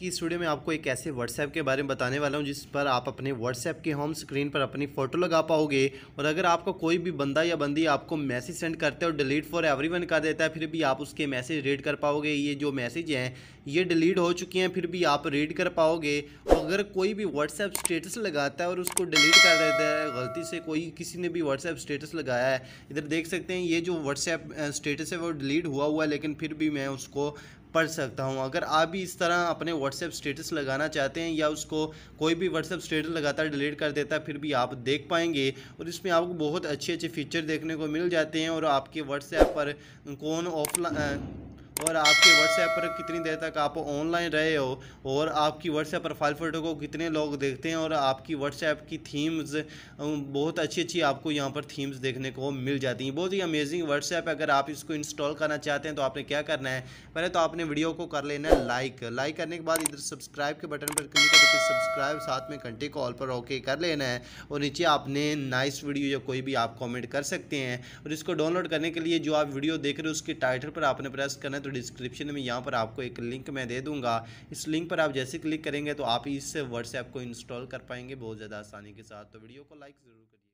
की इस वीडियो में आपको एक ऐसे व्हाट्सएप के बारे में बताने वाला हूँ जिस पर आप अपने व्हाट्सएप के होम स्क्रीन पर अपनी फ़ोटो लगा पाओगे और अगर आपका कोई भी बंदा या बंदी आपको मैसेज सेंड करता है और डिलीट फॉर एवरीवन कर देता है फिर भी आप उसके मैसेज रीड कर पाओगे ये जो मैसेज हैं ये डिलीट हो चुके हैं फिर भी आप रीड कर पाओगे अगर कोई भी व्हाट्सएप स्टेटस लगाता है और उसको डिलीट कर देता है गलती से कोई किसी ने भी व्हाट्सएप स्टेटस लगाया है इधर देख सकते हैं ये जो व्हाट्सएप स्टेटस है वो डिलीट हुआ हुआ है लेकिन फिर भी मैं उसको पढ़ सकता हूँ अगर आप भी इस तरह अपने व्हाट्सएप स्टेटस लगाना चाहते हैं या उसको कोई भी व्हाट्सएप स्टेटस लगातार डिलीट कर देता है फिर भी आप देख पाएंगे और इसमें आपको बहुत अच्छे अच्छे फीचर देखने को मिल जाते हैं और आपके व्हाट्सएप पर कौन ऑफलाइन और आपके व्हाट्सएप पर कितनी देर तक आप ऑनलाइन रहे हो और आपकी व्हाट्सएप प्रोफाइल फ़ोटो को कितने लोग देखते हैं और आपकी व्हाट्सएप की थीम्स बहुत अच्छी अच्छी आपको यहाँ पर थीम्स देखने को मिल जाती हैं बहुत ही अमेजिंग व्हाट्सएप अगर आप इसको इंस्टॉल करना चाहते हैं तो आपने क्या करना है पहले तो आपने वीडियो को कर लेना है लाइक लाइक करने के बाद इधर सब्सक्राइब के बटन पर क्लिक करके सब्सक्राइब सब्सक्राइब साथ में घंटे को ऑल पर होके कर लेना है और नीचे आपने नाइस वीडियो या कोई भी आप कमेंट कर सकते हैं और इसको डाउनलोड करने के लिए जो आप वीडियो देख रहे हो उसके टाइटल पर आपने प्रेस करना है तो डिस्क्रिप्शन में यहाँ पर आपको एक लिंक मैं दे दूँगा इस लिंक पर आप जैसे क्लिक करेंगे तो आप इस व्हाट्सएप को इंस्टॉल कर पाएंगे बहुत ज़्यादा आसानी के साथ तो वीडियो को लाइक ज़रूर करिए